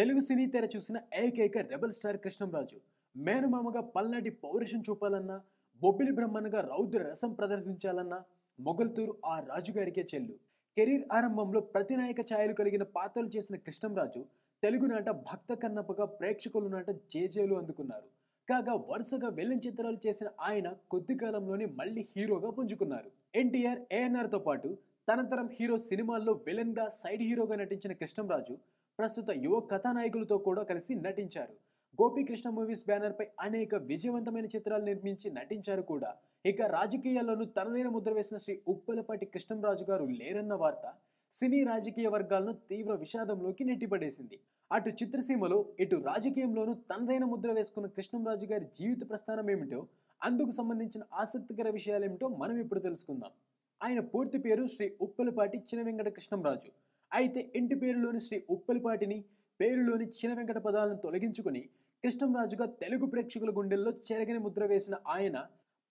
తెలుగు సినీ తెర చూసిన ఏకైక రెబల్ స్టార్ కృష్ణంరాజు మేనమామగా పల్నాటి పౌరుషం చూపాలన్నా బొబ్బిలి బ్రహ్మణగా రౌద్ర రసం ప్రదర్శించాలన్నా మొగల్తూరు ఆ రాజుగారికే చెల్లు కెరీర్ ఆరంభంలో ప్రతినాయక ఛాయలు కలిగిన పాత్రలు చేసిన కృష్ణంరాజు తెలుగునాట భక్త కన్నప్పగా ప్రేక్షకులు నాట జేజేలు అందుకున్నారు కాగా వరుసగా వెల్లిన చిత్రాలు చేసిన ఆయన కొద్ది కాలంలోనే మళ్ళీ హీరోగా పుంజుకున్నారు ఎన్టీఆర్ ఏఎన్ఆర్తో పాటు తనంతరం హీరో సినిమాల్లో విలన్గా సైడ్ హీరోగా నటించిన కృష్ణంరాజు ప్రస్తుత యువ కథానాయకులతో కూడా కలిసి నటించారు గోపీకృష్ణ మూవీస్ బ్యానర్పై అనేక విజయవంతమైన చిత్రాలు నిర్మించి నటించారు కూడా ఇక రాజకీయాల్లోనూ తనదైన ముద్ర వేసిన శ్రీ ఉప్పలపాటి కృష్ణంరాజు గారు లేరన్న వార్త సినీ రాజకీయ వర్గాలను తీవ్ర విషాదంలోకి నెట్టిపడేసింది అటు చిత్రసీమలో ఇటు రాజకీయంలోనూ తనదైన ముద్ర వేసుకున్న కృష్ణంరాజు గారి జీవిత ప్రస్థానం ఏమిటో అందుకు సంబంధించిన ఆసక్తికర విషయాలేమిటో మనం ఇప్పుడు తెలుసుకుందాం ఆయన పూర్తి పేరు శ్రీ ఉప్పలపాటి చిన్న వెంకట కృష్ణంరాజు అయితే ఇంటి పేరులోని శ్రీ ఉప్పలిపాటిని పేరులోని చిన వెంకట పదాలను తొలగించుకుని కృష్ణంరాజుగా తెలుగు ప్రేక్షకుల గుండెల్లో చెరగని ముద్ర వేసిన ఆయన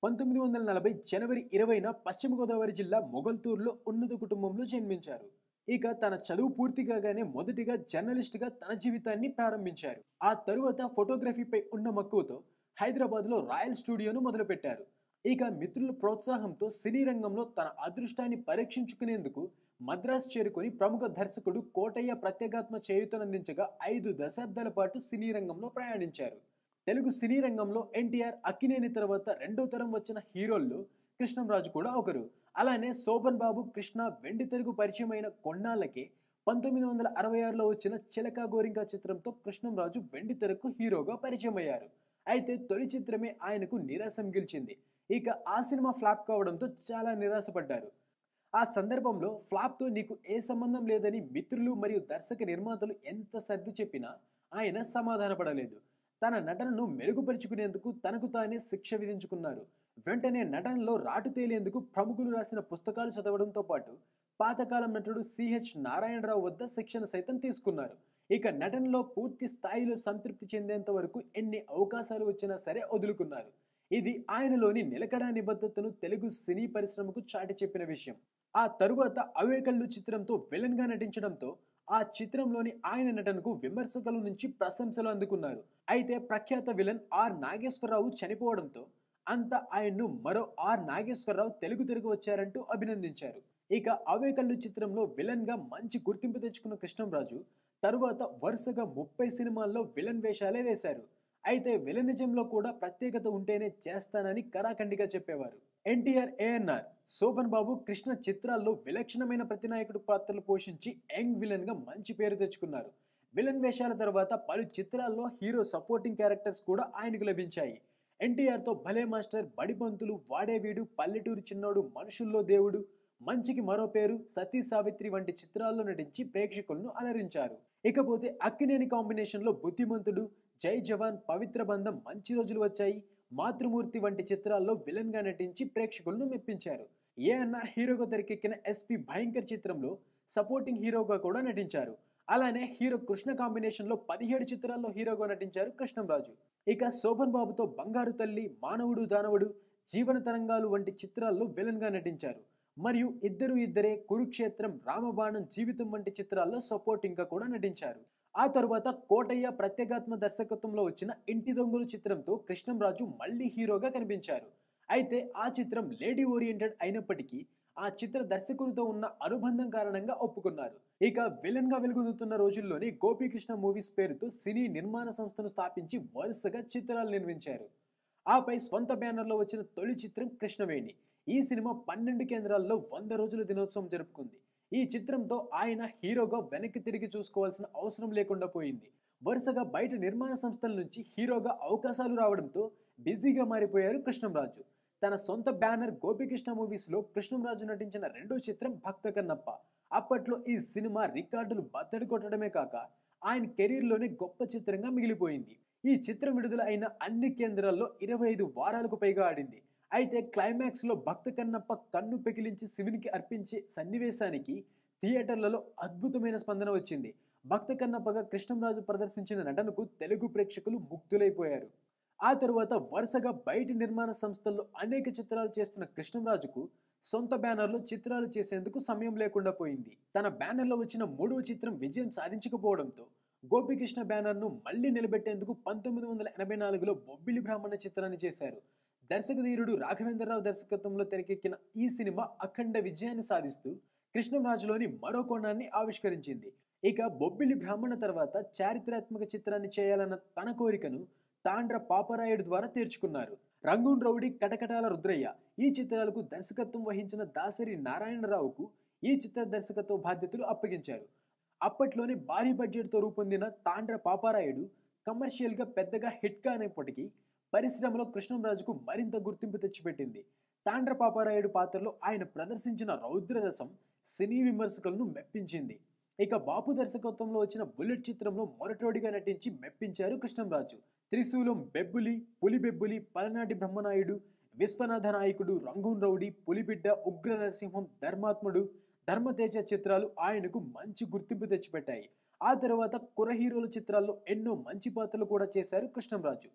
పంతొమ్మిది వందల నలభై జనవరి ఇరవైన పశ్చిమ గోదావరి జిల్లా మొగల్తూరులో ఉన్నత కుటుంబంలో జన్మించారు ఇక తన చదువు పూర్తి కాగానే మొదటిగా జర్నలిస్ట్గా తన జీవితాన్ని ప్రారంభించారు ఆ తరువాత ఫోటోగ్రఫీపై ఉన్న మక్కువతో హైదరాబాద్లో రాయల్ స్టూడియోను మొదలుపెట్టారు ఇక మిత్రుల ప్రోత్సాహంతో సినీ రంగంలో తన అదృష్టాన్ని పరీక్షించుకునేందుకు మద్రాసు చేరుకొని ప్రముఖ దర్శకుడు కోటయ్య ప్రత్యేగాత్మ చేయుతనందించగా ఐదు దశాబ్దాల పాటు సినీ రంగంలో ప్రయాణించారు తెలుగు సినీ రంగంలో ఎన్టీఆర్ అక్కినేని తర్వాత రెండో తరం వచ్చిన హీరోల్లో కృష్ణంరాజు కూడా ఒకరు అలానే శోభన్ బాబు కృష్ణ వెండి తెలుగు పరిచయమైన కొన్నాళ్ళకే పంతొమ్మిది వందల అరవై ఆరులో వచ్చిన చిలకా గోరింకా చిత్రంతో కృష్ణంరాజు వెండి తెరకు హీరోగా పరిచయం అయ్యారు అయితే తొలి చిత్రమే ఆయనకు నిరాశ మిగిల్చింది ఇక ఆ సినిమా ఫ్లాప్ కావడంతో చాలా నిరాశపడ్డారు ఆ సందర్భంలో ఫ్లాప్తో నీకు ఏ సంబంధం లేదని మిత్రులు మరియు దర్శక నిర్మాతలు ఎంత సర్ది చెప్పినా ఆయన సమాధానపడలేదు తన నటనను మెరుగుపరుచుకునేందుకు తనకు తానే శిక్ష విధించుకున్నారు వెంటనే నటనలో రాటు తేలేందుకు ప్రముఖులు రాసిన పుస్తకాలు చదవడంతో పాటు పాతకాలం నటుడు సిహెచ్ నారాయణరావు వద్ద శిక్షణ సైతం తీసుకున్నారు ఇక నటనలో పూర్తి స్థాయిలో సంతృప్తి చెందేంత వరకు ఎన్ని అవకాశాలు వచ్చినా సరే వదులుకున్నారు ఇది ఆయనలోని నిలకడా నిబద్ధతను తెలుగు సినీ పరిశ్రమకు చాటి చెప్పిన విషయం ఆ తరువాత అవేకల్లు చిత్రంతో విలన్గా నటించడంతో ఆ చిత్రంలోని ఆయన నటనకు విమర్శకుల నుంచి ప్రశంసలు అందుకున్నారు అయితే ప్రఖ్యాత విలన్ ఆర్ నాగేశ్వరరావు చనిపోవడంతో అంత ఆయన్ను మరో ఆర్ నాగేశ్వరరావు తెలుగు తిరిగి వచ్చారంటూ అభినందించారు ఇక అవేకల్లు చిత్రంలో విలన్గా మంచి గుర్తింపు తెచ్చుకున్న కృష్ణంరాజు తరువాత వరుసగా ముప్పై సినిమాల్లో విలన్ వేషాలే వేశారు అయితే విలనిజంలో కూడా ప్రత్యేకత ఉంటేనే చేస్తానని కరాఖండిగా చెప్పేవారు ఎన్టీఆర్ ఏఎన్ఆర్ శోభన్ బాబు కృష్ణ చిత్రాల్లో విలక్షణమైన ప్రతినాయకుడు పాత్రలు పోషించి యంగ్ విలన్ గా మంచి పేరు తెచ్చుకున్నారు విలన్ వేషాల తర్వాత పలు చిత్రాల్లో హీరో సపోర్టింగ్ క్యారెక్టర్స్ కూడా ఆయనకు లభించాయి ఎన్టీఆర్తో భలే మాస్టర్ బడిబంతులు వాడేవీడు పల్లెటూరు చిన్నోడు మనుషుల్లో దేవుడు మంచికి మరో పేరు సతీ సావిత్రి వంటి చిత్రాల్లో నటించి ప్రేక్షకులను అలరించారు ఇకపోతే అక్కినేని కాంబినేషన్లో బుద్ధిమంతుడు జై జవాన్ పవిత్ర బంధం మంచి రోజులు వచ్చాయి మాతృమూర్తి వంటి చిత్రాల్లో గా నటించి ప్రేక్షకులను మెప్పించారు ఏఎన్ఆర్ హీరోగా తెరకెక్కిన ఎస్పి భయంకర్ చిత్రంలో సపోర్టింగ్ హీరోగా కూడా నటించారు అలానే హీరో కృష్ణ కాంబినేషన్లో పదిహేడు చిత్రాల్లో హీరోగా నటించారు కృష్ణంరాజు ఇక శోభన్ బాబుతో బంగారు తల్లి మానవుడు దానవుడు జీవన తరంగాలు వంటి చిత్రాల్లో విలన్ గా నటించారు మరియు ఇద్దరు ఇద్దరే కురుక్షేత్రం రామబాణం జీవితం వంటి చిత్రాల్లో సపోర్టింగ్గా కూడా నటించారు ఆ తరువాత కోటయ్య ప్రత్యేగాత్మ దర్శకత్వంలో వచ్చిన ఇంటి దొంగలు చిత్రంతో కృష్ణంరాజు మళ్ళీ హీరోగా కనిపించారు అయితే ఆ చిత్రం లేడీ ఓరియంటెడ్ అయినప్పటికీ ఆ చిత్ర దర్శకునితో ఉన్న అనుబంధం కారణంగా ఒప్పుకున్నారు ఇక విలన్ గా వెలుగొందుతున్న రోజుల్లోనే గోపీకృష్ణ మూవీస్ పేరుతో సినీ నిర్మాణ సంస్థను స్థాపించి వరుసగా చిత్రాలు నిర్మించారు ఆపై స్వంత బ్యానర్లో వచ్చిన తొలి చిత్రం కృష్ణవేణి ఈ సినిమా పన్నెండు కేంద్రాల్లో వంద రోజుల దినోత్సవం జరుపుకుంది ఈ చిత్రంతో ఆయన హీరోగా వెనక్కి తిరిగి చూసుకోవాల్సిన అవసరం లేకుండా పోయింది వరుసగా బయట నిర్మాణ సంస్థల నుంచి హీరోగా అవకాశాలు రావడంతో బిజీగా మారిపోయారు కృష్ణంరాజు తన సొంత బ్యానర్ గోపికృష్ణ మూవీస్లో కృష్ణంరాజు నటించిన రెండో చిత్రం భక్త కన్నప్ప అప్పట్లో ఈ సినిమా రికార్డులు బద్దడి కొట్టడమే కాక ఆయన కెరీర్లోనే గొప్ప చిత్రంగా మిగిలిపోయింది ఈ చిత్రం విడుదల అయిన అన్ని కేంద్రాల్లో ఇరవై ఐదు వారాలకు పైగా ఆడింది అయితే క్లైమాక్స్లో భక్త కన్నప్ప కన్ను పెకిలించి శివునికి అర్పించే సన్నివేశానికి థియేటర్లలో అద్భుతమైన స్పందన వచ్చింది భక్త కన్నప్పగా కృష్ణంరాజు ప్రదర్శించిన నటనకు తెలుగు ప్రేక్షకులు ముగ్ధులైపోయారు ఆ తరువాత వరుసగా బయటి నిర్మాణ సంస్థల్లో అనేక చిత్రాలు చేస్తున్న కృష్ణంరాజుకు సొంత బ్యానర్లో చిత్రాలు చేసేందుకు సమయం లేకుండా పోయింది తన బ్యానర్లో వచ్చిన మూడవ చిత్రం విజయం సాధించకపోవడంతో గోపికృష్ణ బ్యానర్ను మళ్లీ నిలబెట్టేందుకు పంతొమ్మిది వందల ఎనభై నాలుగులో బొబ్బిలి బ్రాహ్మణ చిత్రాన్ని చేశారు ధీరుడు రాఘవేంద్రరావు దర్శకత్వంలో తెరకెక్కిన ఈ సినిమా అఖండ విజయాన్ని సాధిస్తూ కృష్ణంరాజులోని మరో కోణాన్ని ఆవిష్కరించింది ఇక బొబ్బిలి బ్రాహ్మణ తర్వాత చారిత్రాత్మక చిత్రాన్ని చేయాలన్న తన కోరికను తాండ్ర పాపరాయుడు ద్వారా తీర్చుకున్నారు రంగూన్ రౌడీ కటకటాల రుద్రయ్య ఈ చిత్రాలకు దర్శకత్వం వహించిన దాసరి నారాయణరావుకు ఈ చిత్ర దర్శకత్వ బాధ్యతలు అప్పగించారు అప్పట్లోనే భారీ బడ్జెట్తో రూపొందిన తాండ్ర పాపారాయుడు కమర్షియల్గా పెద్దగా హిట్ కానప్పటికీ పరిశ్రమలో కృష్ణంరాజుకు మరింత గుర్తింపు తెచ్చిపెట్టింది తాండ్రపాపారాయుడు పాత్రలో ఆయన ప్రదర్శించిన రౌద్రరసం సినీ విమర్శకులను మెప్పించింది ఇక బాపు దర్శకత్వంలో వచ్చిన బుల్లెట్ చిత్రంలో మొరటోడిగా నటించి మెప్పించారు కృష్ణంరాజు త్రిశూలం బెబ్బులి పులిబెబ్బులి పలనాటి బ్రహ్మనాయుడు విశ్వనాథ నాయకుడు రంగూన్ రౌడి పులిబిడ్డ ఉగ్ర నరసింహం ధర్మాత్ముడు ధర్మతేజ చిత్రాలు ఆయనకు మంచి గుర్తింపు తెచ్చిపెట్టాయి ఆ తర్వాత కుర హీరోల చిత్రాల్లో ఎన్నో మంచి పాత్రలు కూడా చేశారు కృష్ణంరాజు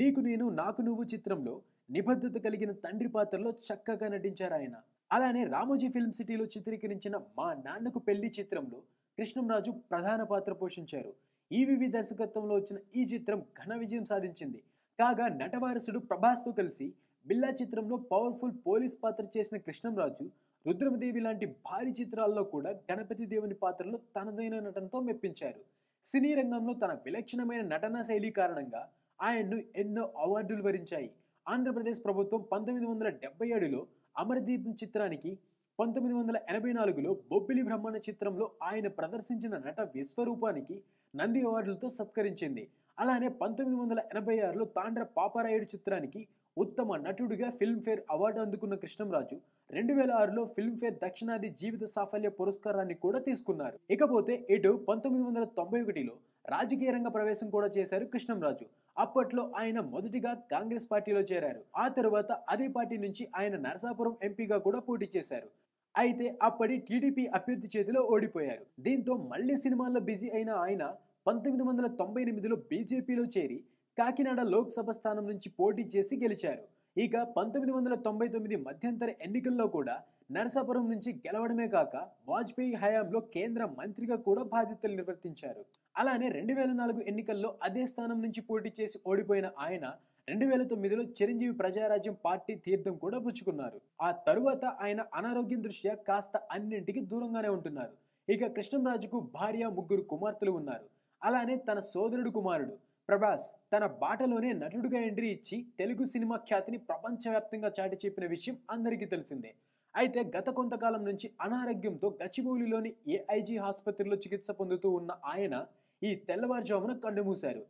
నీకు నేను నాకు నువ్వు చిత్రంలో నిబద్ధత కలిగిన తండ్రి పాత్రలో చక్కగా నటించారు ఆయన అలానే రామోజీ ఫిల్మ్ సిటీలో చిత్రీకరించిన మా నాన్నకు పెళ్లి చిత్రంలో కృష్ణంరాజు ప్రధాన పాత్ర పోషించారు ఈవివి దర్శకత్వంలో వచ్చిన ఈ చిత్రం ఘన విజయం సాధించింది కాగా నటవారసుడు ప్రభాస్తో కలిసి బిల్లా చిత్రంలో పవర్ఫుల్ పోలీస్ పాత్ర చేసిన కృష్ణంరాజు రుద్రమదేవి లాంటి భారీ చిత్రాల్లో కూడా గణపతి దేవుని పాత్రలో తనదైన నటనతో మెప్పించారు సినీ రంగంలో తన విలక్షణమైన నటనా శైలి కారణంగా ఆయన్ను ఎన్నో అవార్డులు వరించాయి ఆంధ్రప్రదేశ్ ప్రభుత్వం పంతొమ్మిది వందల డెబ్బై ఏడులో అమరదీప్ చిత్రానికి పంతొమ్మిది వందల ఎనభై నాలుగులో బొబ్బిలి బ్రహ్మణ చిత్రంలో ఆయన ప్రదర్శించిన నట విశ్వరూపానికి నంది అవార్డులతో సత్కరించింది అలానే పంతొమ్మిది వందల ఎనభై ఆరులో తాండ్ర పాపారాయుడు చిత్రానికి ఉత్తమ నటుడిగా ఫిల్మ్ఫేర్ అవార్డు అందుకున్న కృష్ణంరాజు రెండు వేల ఆరులో ఫిల్మ్ఫేర్ దక్షిణాది జీవిత సాఫల్య పురస్కారాన్ని కూడా తీసుకున్నారు ఇకపోతే ఇటు పంతొమ్మిది వందల తొంభై ఒకటిలో రాజకీయ రంగ ప్రవేశం కూడా చేశారు కృష్ణంరాజు అప్పట్లో ఆయన మొదటిగా కాంగ్రెస్ పార్టీలో చేరారు ఆ తరువాత అదే పార్టీ నుంచి ఆయన నరసాపురం ఎంపీగా కూడా పోటీ చేశారు అయితే అప్పటి టీడీపీ అభ్యర్థి చేతిలో ఓడిపోయారు దీంతో మళ్లీ సినిమాల్లో బిజీ అయిన ఆయన పంతొమ్మిది వందల తొంభై ఎనిమిదిలో బీజేపీలో చేరి కాకినాడ లోక్సభ స్థానం నుంచి పోటీ చేసి గెలిచారు ఇక పంతొమ్మిది వందల తొంభై తొమ్మిది మధ్యంతర ఎన్నికల్లో కూడా నరసాపురం నుంచి గెలవడమే కాక వాజ్పేయి హయాంలో కేంద్ర మంత్రిగా కూడా బాధ్యతలు నిర్వర్తించారు అలానే రెండు వేల నాలుగు ఎన్నికల్లో అదే స్థానం నుంచి పోటీ చేసి ఓడిపోయిన ఆయన రెండు వేల తొమ్మిదిలో చిరంజీవి ప్రజారాజ్యం పార్టీ తీర్థం కూడా పుచ్చుకున్నారు ఆ తరువాత ఆయన అనారోగ్యం దృష్ట్యా కాస్త అన్నింటికి దూరంగానే ఉంటున్నారు ఇక కృష్ణంరాజుకు భార్య ముగ్గురు కుమార్తెలు ఉన్నారు అలానే తన సోదరుడు కుమారుడు ప్రభాస్ తన బాటలోనే నటుడుగా ఎంట్రీ ఇచ్చి తెలుగు సినిమా ఖ్యాతిని ప్రపంచవ్యాప్తంగా చాటి చెప్పిన విషయం అందరికీ తెలిసిందే అయితే గత కొంతకాలం నుంచి అనారోగ్యంతో గచ్చిబౌలిలోని ఏఐజీ ఆసుపత్రిలో చికిత్స పొందుతూ ఉన్న ఆయన ఈ తెల్లవారుజామున కన్నుమూశారు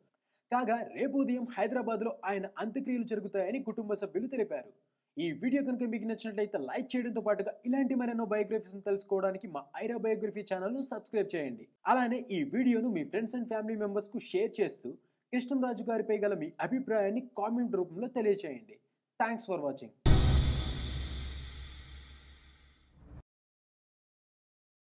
కాగా రేపు ఉదయం హైదరాబాద్లో ఆయన అంత్యక్రియలు జరుగుతాయని కుటుంబ సభ్యులు తెలిపారు ఈ వీడియో కనుక మీకు నచ్చినట్లయితే లైక్ చేయడంతో పాటుగా ఇలాంటి మరెన్నో బయోగ్రఫీస్ తెలుసుకోవడానికి మా ఐరా బయోగ్రఫీ ఛానల్ను సబ్స్క్రైబ్ చేయండి అలానే ఈ వీడియోను మీ ఫ్రెండ్స్ అండ్ ఫ్యామిలీ మెంబర్స్కు షేర్ చేస్తూ కృష్ణంరాజు గారిపై గల మీ అభిప్రాయాన్ని కామెంట్ రూపంలో తెలియచేయండి థ్యాంక్స్ ఫర్ వాచింగ్